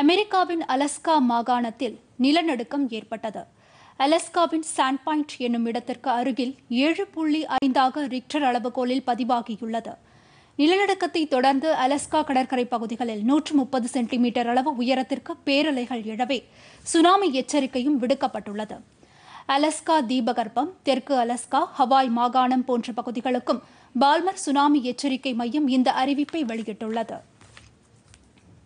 அமெரிக்காவின் அலஸ்கா மாகாணத்தில் நிலநடுக்கம் ஏற்பட்டது அலஸ்காவின் சாண்ட் பாயிண்ட் என்னும் இடத்திற்கு அருகில் ஏழு புள்ளி ஐந்தாக ரிக்டர் அளவுகோலில் பதிவாகியுள்ளது நிலநடுக்கத்தை தொடர்ந்து அலஸ்கா கடற்கரை பகுதிகளில் நூற்று முப்பது சென்டிமீட்டர் அளவு உயரத்திற்கு பேரலைகள் எழவே சுனாமி எச்சரிக்கையும் விடுக்கப்பட்டுள்ளது அலஸ்கா தீபகற்பம் தெற்கு அலஸ்கா ஹவாய் மாகாணம் போன்ற பகுதிகளுக்கும் பால்மர் சுனாமி எச்சரிக்கை மையம் இந்த அறிவிப்பை வெளியிட்டுள்ளது